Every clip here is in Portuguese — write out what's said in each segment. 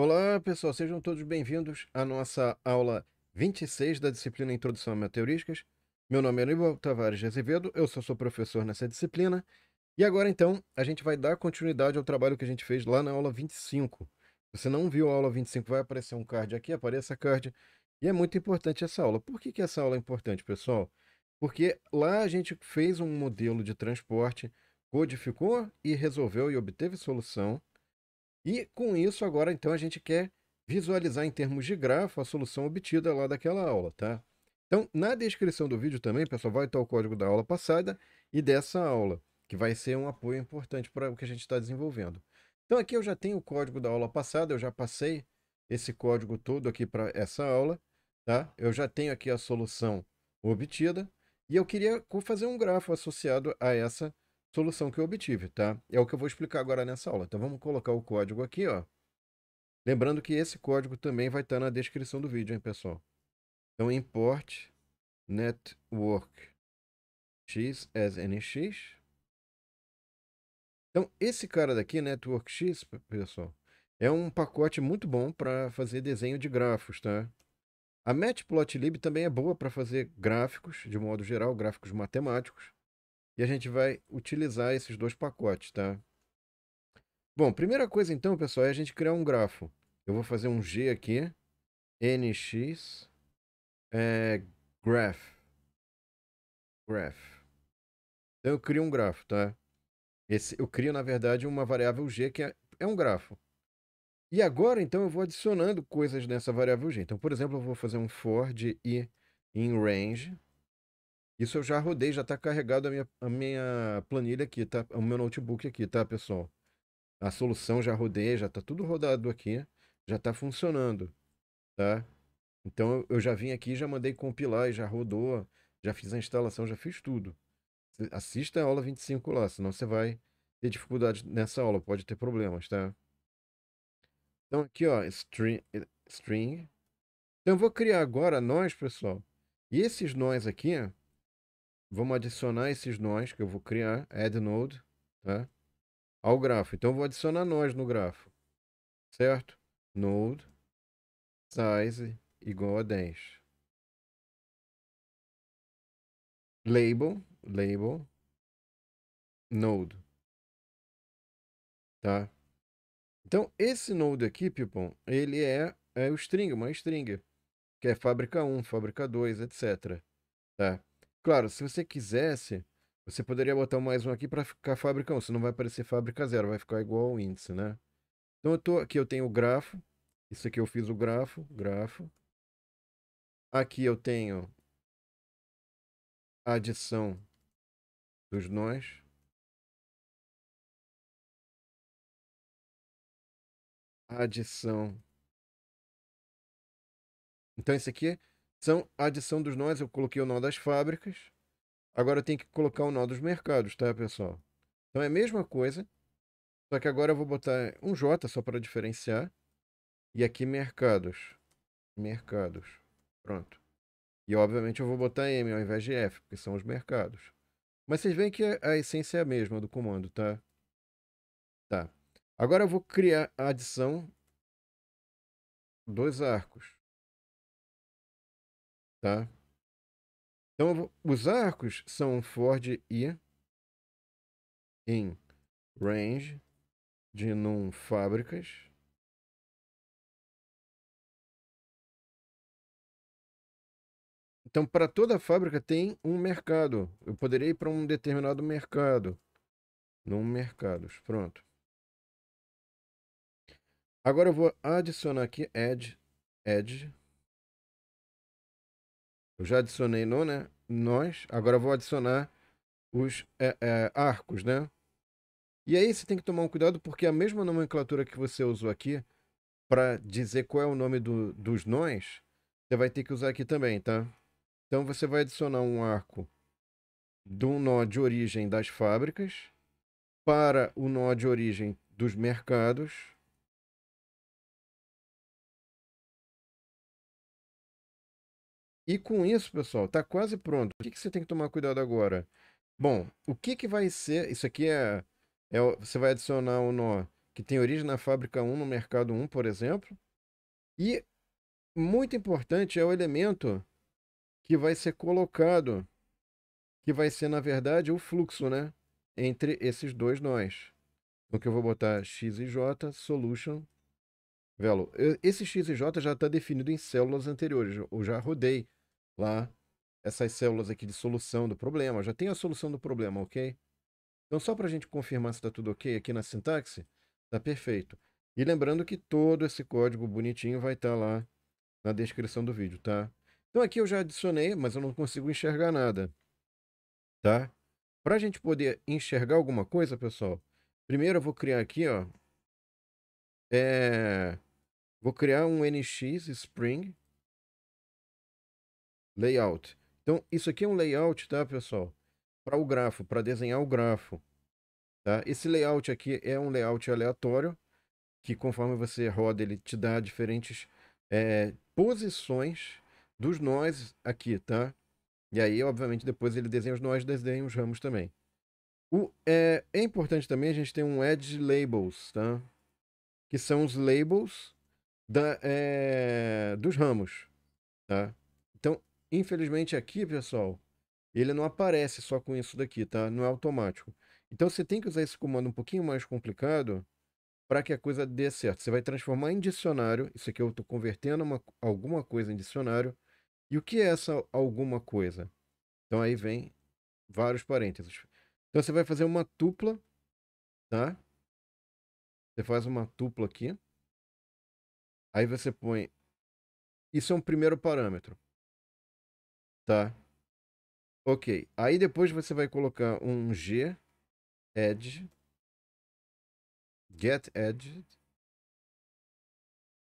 Olá, pessoal, sejam todos bem-vindos à nossa aula 26 da disciplina Introdução a Meteorísticas. Meu nome é Aníbal Tavares de Azevedo, eu sou, professor nessa disciplina. E agora, então, a gente vai dar continuidade ao trabalho que a gente fez lá na aula 25. Se você não viu a aula 25, vai aparecer um card aqui, apareça card. E é muito importante essa aula. Por que, que essa aula é importante, pessoal? Porque lá a gente fez um modelo de transporte, codificou e resolveu e obteve solução e com isso, agora então a gente quer visualizar em termos de grafo a solução obtida lá daquela aula, tá? Então, na descrição do vídeo também, pessoal, vai estar o código da aula passada e dessa aula, que vai ser um apoio importante para o que a gente está desenvolvendo. Então, aqui eu já tenho o código da aula passada, eu já passei esse código todo aqui para essa aula, tá? Eu já tenho aqui a solução obtida e eu queria fazer um grafo associado a essa solução solução que eu obtive, tá? É o que eu vou explicar agora nessa aula. Então vamos colocar o código aqui, ó. Lembrando que esse código também vai estar tá na descrição do vídeo, hein, pessoal? Então import network x as nx. Então esse cara daqui, network x, pessoal, é um pacote muito bom para fazer desenho de grafos, tá? A matplotlib também é boa para fazer gráficos, de modo geral, gráficos matemáticos. E a gente vai utilizar esses dois pacotes, tá? Bom, primeira coisa então, pessoal, é a gente criar um grafo. Eu vou fazer um G aqui, NX, é, graph. Graph. Então eu crio um grafo, tá? Esse, eu crio, na verdade, uma variável G que é, é um grafo. E agora, então, eu vou adicionando coisas nessa variável G. Então, por exemplo, eu vou fazer um for de i em range. Isso eu já rodei, já tá carregado a minha, a minha planilha aqui, tá? O meu notebook aqui, tá, pessoal? A solução já rodei, já tá tudo rodado aqui, já tá funcionando, tá? Então eu já vim aqui, já mandei compilar e já rodou, já fiz a instalação, já fiz tudo. Assista a aula 25 lá, senão você vai ter dificuldade nessa aula, pode ter problemas, tá? Então aqui, ó, string, string. Então eu vou criar agora nós, pessoal. E esses nós aqui, Vamos adicionar esses nós que eu vou criar, add node, tá? Ao grafo. Então, eu vou adicionar nós no grafo, certo? Node size igual a 10. Label, label, node, tá? Então, esse node aqui, Pipon, ele é, é o string, uma string, que é fábrica 1, fábrica 2, etc. Tá? Claro, se você quisesse, você poderia botar mais um aqui para ficar fábrica 1. Você não vai aparecer fábrica 0, vai ficar igual ao índice, né? Então eu tô aqui, eu tenho o grafo. Isso aqui eu fiz o grafo, grafo. Aqui eu tenho a adição dos nós. adição. Então, esse aqui são a adição dos nós. Eu coloquei o nó das fábricas. Agora eu tenho que colocar o nó dos mercados, tá, pessoal? Então é a mesma coisa. Só que agora eu vou botar um J só para diferenciar. E aqui mercados. Mercados. Pronto. E obviamente eu vou botar M ao invés de F, porque são os mercados. Mas vocês veem que a essência é a mesma do comando, tá? Tá. Agora eu vou criar a adição dois arcos tá? Então, os arcos são Ford e em range de num fábricas. Então, para toda fábrica tem um mercado. Eu poderia ir para um determinado mercado. Num mercados. Pronto. Agora eu vou adicionar aqui add, add eu já adicionei nó, né? Nós. Agora vou adicionar os é, é, arcos, né? E aí você tem que tomar um cuidado porque a mesma nomenclatura que você usou aqui para dizer qual é o nome do, dos nós, você vai ter que usar aqui também, tá? Então você vai adicionar um arco do nó de origem das fábricas para o nó de origem dos mercados E com isso, pessoal, está quase pronto. O que, que, você tem que tomar cuidado agora? Bom, o que, que vai ser? Isso aqui é, é Você vai adicionar um nó que tem origem na fábrica 1, no mercado 1, por exemplo. E muito importante é o elemento que vai ser colocado, que vai ser, na verdade, o fluxo, né? Entre esses dois nós. Então, que eu vou botar x e j, solution, velo. Esse x e j já está definido em células anteriores, eu já rodei lá essas células aqui de solução do problema. Eu já tem a solução do problema, ok? Então, só para a gente confirmar se está tudo ok aqui na sintaxe, está perfeito. E lembrando que todo esse código bonitinho vai estar tá lá na descrição do vídeo, tá? Então, aqui eu já adicionei, mas eu não consigo enxergar nada, tá? Para a gente poder enxergar alguma coisa, pessoal, primeiro eu vou criar aqui, ó, é... Vou criar um NX Spring Layout. Então, isso aqui é um layout, tá, pessoal? Para o grafo, para desenhar o grafo. Tá? Esse layout aqui é um layout aleatório, que conforme você roda, ele te dá diferentes é, posições dos nós aqui, tá? E aí, obviamente, depois ele desenha os nós, desenha os ramos também. O, é, é importante também a gente ter um Edge Labels, tá? Que são os labels da, é, dos ramos, tá? Infelizmente aqui, pessoal, ele não aparece só com isso daqui, tá? Não é automático. Então você tem que usar esse comando um pouquinho mais complicado para que a coisa dê certo. Você vai transformar em dicionário, isso aqui eu estou convertendo uma, alguma coisa em dicionário. E o que é essa alguma coisa? Então aí vem vários parênteses. Então você vai fazer uma tupla, tá? Você faz uma tupla aqui. Aí você põe. Isso é um primeiro parâmetro. Tá? Ok. Aí depois você vai colocar um G, edge, get edge,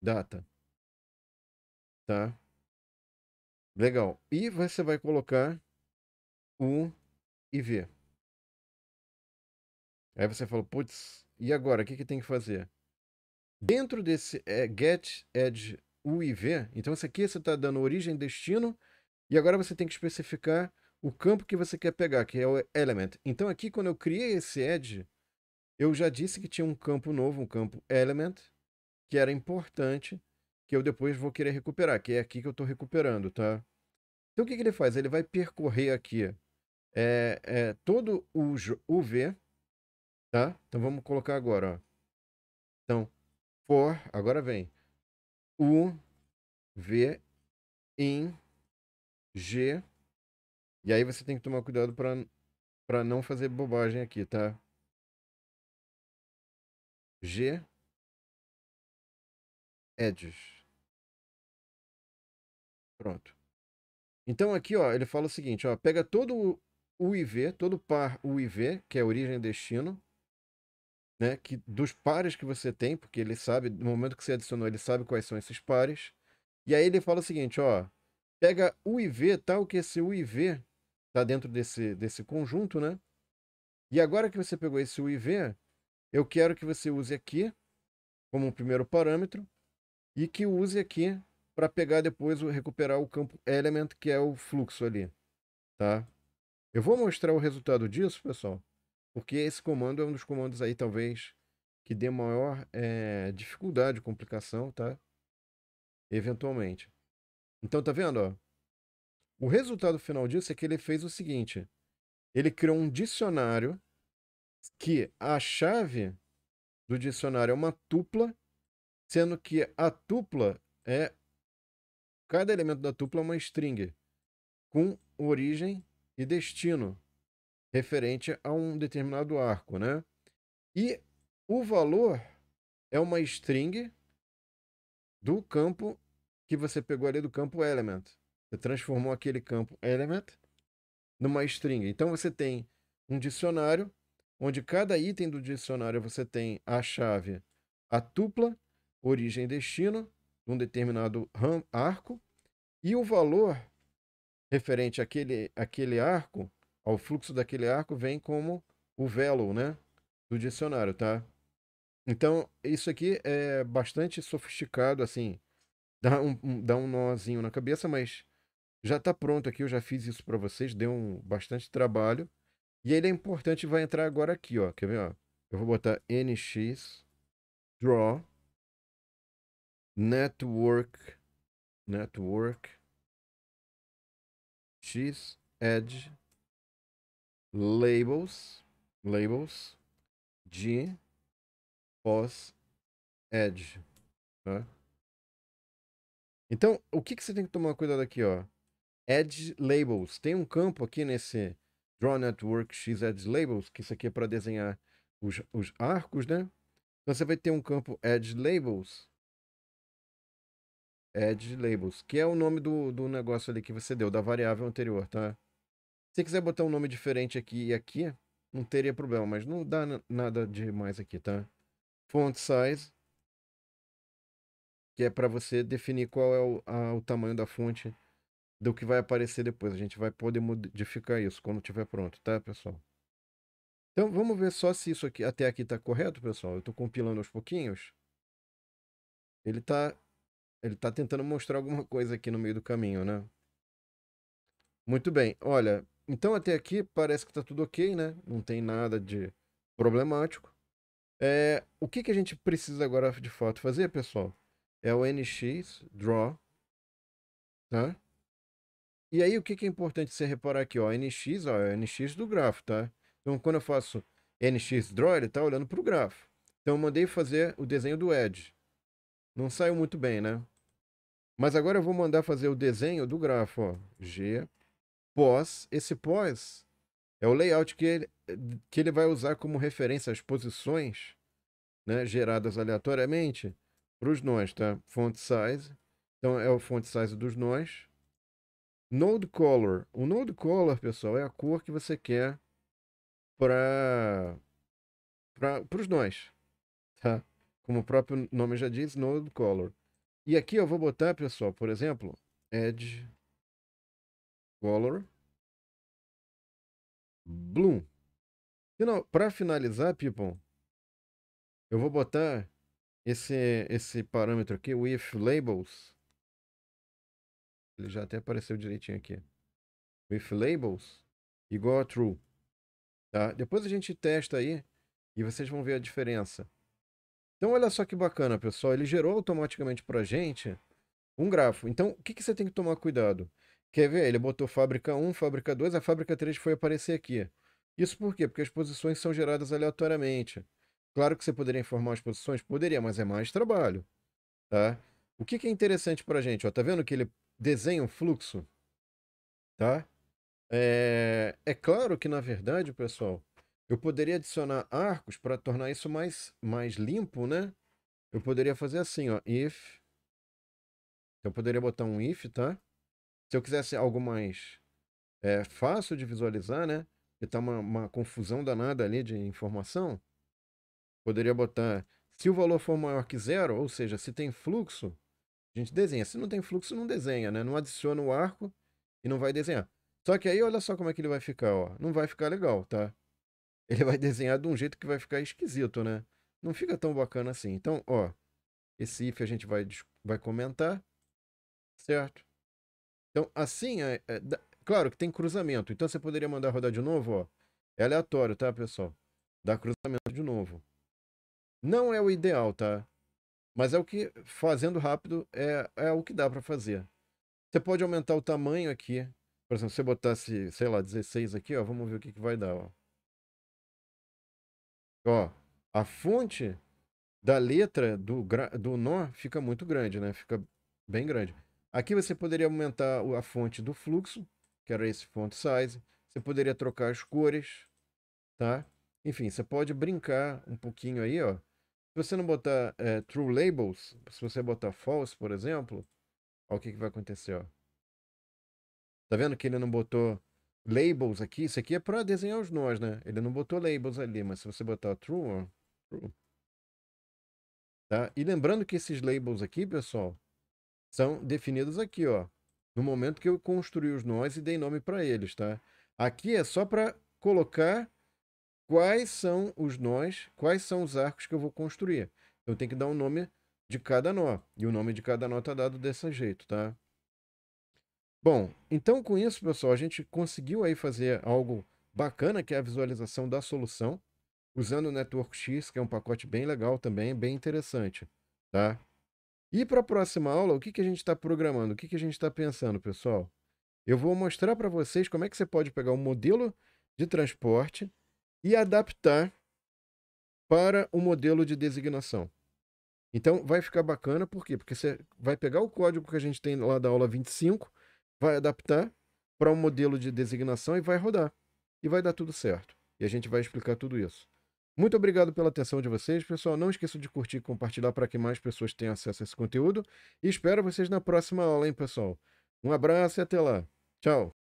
data. Tá? Legal. E você vai colocar o IV. Aí você fala, putz, e agora? O que, que tem que fazer? Dentro desse é, get edge UIV, então isso aqui você está dando origem, destino e agora você tem que especificar o campo que você quer pegar, que é o element. Então aqui, quando eu criei esse edge, eu já disse que tinha um campo novo, um campo element, que era importante, que eu depois vou querer recuperar, que é aqui que eu estou recuperando, tá? Então o que, que, ele faz? Ele vai percorrer aqui é, é, todo o UV, tá? Então vamos colocar agora, ó. Então, for, agora vem, U, V, in, G. E aí você tem que tomar cuidado para não fazer bobagem aqui, tá? G. Edges. Pronto. Então aqui, ó, ele fala o seguinte, ó, pega todo o IV, todo par UIV, que é origem e destino, né, que dos pares que você tem, porque ele sabe, no momento que você adicionou, ele sabe quais são esses pares. E aí ele fala o seguinte, ó, pega tá? o IV tal, que é esse uiv está dentro desse, desse conjunto, né? E agora que você pegou esse uiv eu quero que você use aqui como um primeiro parâmetro e que use aqui para pegar depois, o, recuperar o campo element, que é o fluxo ali, tá? Eu vou mostrar o resultado disso, pessoal, porque esse comando é um dos comandos aí, talvez, que dê maior é, dificuldade, complicação, tá? Eventualmente. Então, tá vendo? O resultado final disso é que ele fez o seguinte: ele criou um dicionário que a chave do dicionário é uma tupla, sendo que a tupla é cada elemento da tupla é uma string com origem e destino referente a um determinado arco, né? E o valor é uma string do campo que você pegou ali do campo element. Você transformou aquele campo element numa string. Então você tem um dicionário, onde cada item do dicionário você tem a chave, a tupla, origem e destino, de um determinado ram, arco, e o valor referente àquele, àquele arco, ao fluxo daquele arco, vem como o value né? Do dicionário, tá? Então, isso aqui é bastante sofisticado, assim, dá um, um, dá um nozinho na cabeça, mas já está pronto aqui, eu já fiz isso para vocês, deu um, bastante trabalho. E ele é importante, vai entrar agora aqui, ó. Quer ver, ó? Eu vou botar NX Draw Network Network X Edge Labels Labels G Pós Edge, tá? Então, o que, que você tem que tomar cuidado aqui, ó? Edge Labels. Tem um campo aqui nesse Draw Network X Edge Labels, que isso aqui é para desenhar os, os arcos, né? Então você vai ter um campo Edge Labels. Edge Labels, que é o nome do, do negócio ali que você deu, da variável anterior, tá? Se quiser botar um nome diferente aqui e aqui, não teria problema, mas não dá nada demais aqui, tá? Font size que é para você definir qual é o, a, o tamanho da fonte do que vai aparecer depois. A gente vai poder modificar isso quando estiver pronto, tá, pessoal? Então vamos ver só se isso aqui até aqui está correto, pessoal. Eu estou compilando aos pouquinhos. Ele está ele tá tentando mostrar alguma coisa aqui no meio do caminho, né? Muito bem. Olha, então até aqui parece que está tudo ok, né? Não tem nada de problemático. É, o que, que a gente precisa agora de fato fazer, pessoal? é o NX Draw, tá? E aí o que, que é importante você reparar aqui, ó, NX, ó, é o NX do grafo, tá? Então quando eu faço NX Draw, ele tá olhando para o grafo. Então eu mandei fazer o desenho do Edge. Não saiu muito bem, né? Mas agora eu vou mandar fazer o desenho do grafo, ó. G, pós. Esse pós é o layout que ele, que ele vai usar como referência às posições né, geradas aleatoriamente para os nós, tá? Font size. Então é o font size dos nós. Node color. O node color, pessoal, é a cor que você quer para para os nós, tá? Como o próprio nome já diz, node color. E aqui eu vou botar, pessoal, por exemplo, edge color bloom. Para finalizar, people, eu vou botar esse, esse parâmetro aqui, o if labels, ele já até apareceu direitinho aqui. if labels igual a true. Tá? Depois a gente testa aí e vocês vão ver a diferença. Então olha só que bacana, pessoal. Ele gerou automaticamente para gente um grafo. Então o que, que você tem que tomar cuidado? Quer ver? Ele botou fábrica 1, fábrica 2, a fábrica 3 foi aparecer aqui. Isso por quê? Porque as posições são geradas aleatoriamente. Claro que você poderia informar as posições? Poderia, mas é mais trabalho. Tá? O que, que é interessante para a gente? Ó, tá vendo que ele desenha um fluxo? Tá? É, é claro que, na verdade, pessoal, eu poderia adicionar arcos para tornar isso mais, mais limpo, né? Eu poderia fazer assim, ó, if. Então eu poderia botar um if, tá? Se eu quisesse algo mais é, fácil de visualizar, né? E tá uma, uma confusão danada ali de informação. Poderia botar, se o valor for maior que zero, ou seja, se tem fluxo, a gente desenha. Se não tem fluxo, não desenha, né? Não adiciona o arco e não vai desenhar. Só que aí, olha só como é que ele vai ficar, ó. Não vai ficar legal, tá? Ele vai desenhar de um jeito que vai ficar esquisito, né? Não fica tão bacana assim. Então, ó, esse if a gente vai, vai comentar, certo? Então, assim, é, é, da... claro que tem cruzamento. Então, você poderia mandar rodar de novo, ó. É aleatório, tá, pessoal? Dá cruzamento de novo. Não é o ideal, tá? Mas é o que, fazendo rápido, é, é o que dá para fazer. Você pode aumentar o tamanho aqui. Por exemplo, se você botasse, sei lá, 16 aqui, ó, vamos ver o que, que vai dar, ó. Ó, a fonte da letra do, do nó fica muito grande, né? Fica bem grande. Aqui você poderia aumentar a fonte do fluxo, que era esse font size. Você poderia trocar as cores, tá? Enfim, você pode brincar um pouquinho aí, ó se você não botar é, true labels, se você botar false, por exemplo, olha o que, que vai acontecer, ó. Tá vendo que ele não botou labels aqui? Isso aqui é para desenhar os nós, né? Ele não botou labels ali, mas se você botar true, ó, true. Tá? E lembrando que esses labels aqui, pessoal, são definidos aqui, ó. No momento que eu construí os nós e dei nome para eles, tá? Aqui é só para colocar quais são os nós, quais são os arcos que eu vou construir. Eu tenho que dar um nome de cada nó. E o nome de cada nó está dado desse jeito, tá? Bom, então com isso, pessoal, a gente conseguiu aí fazer algo bacana, que é a visualização da solução, usando o Network X, que é um pacote bem legal também, bem interessante, tá? E para a próxima aula, o que, que a gente está programando? O que, que a gente está pensando, pessoal? Eu vou mostrar para vocês como é que você pode pegar um modelo de transporte e adaptar para o modelo de designação. Então vai ficar bacana, por quê? Porque você vai pegar o código que a gente tem lá da aula 25, vai adaptar para um modelo de designação e vai rodar. E vai dar tudo certo. E a gente vai explicar tudo isso. Muito obrigado pela atenção de vocês, pessoal. Não esqueça de curtir e compartilhar para que mais pessoas tenham acesso a esse conteúdo. E espero vocês na próxima aula, hein, pessoal? Um abraço e até lá. Tchau!